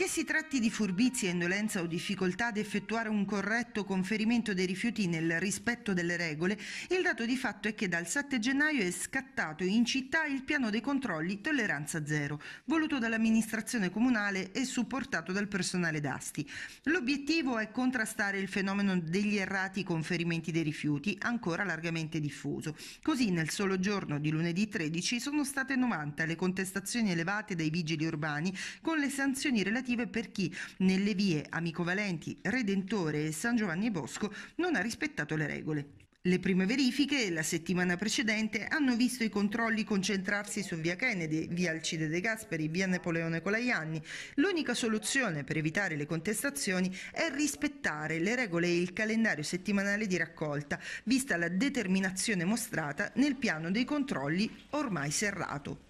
Che si tratti di furbizia, indolenza o difficoltà ad effettuare un corretto conferimento dei rifiuti nel rispetto delle regole, il dato di fatto è che dal 7 gennaio è scattato in città il piano dei controlli Tolleranza Zero, voluto dall'amministrazione comunale e supportato dal personale d'Asti. L'obiettivo è contrastare il fenomeno degli errati conferimenti dei rifiuti, ancora largamente diffuso. Così nel solo giorno di lunedì 13 sono state 90 le contestazioni elevate dai vigili urbani con le sanzioni relative amministrative per chi nelle vie Amico Valenti, Redentore e San Giovanni Bosco non ha rispettato le regole. Le prime verifiche, la settimana precedente, hanno visto i controlli concentrarsi su via Kennedy, via Alcide De Gasperi, via Napoleone Colaianni. L'unica soluzione per evitare le contestazioni è rispettare le regole e il calendario settimanale di raccolta, vista la determinazione mostrata nel piano dei controlli ormai serrato.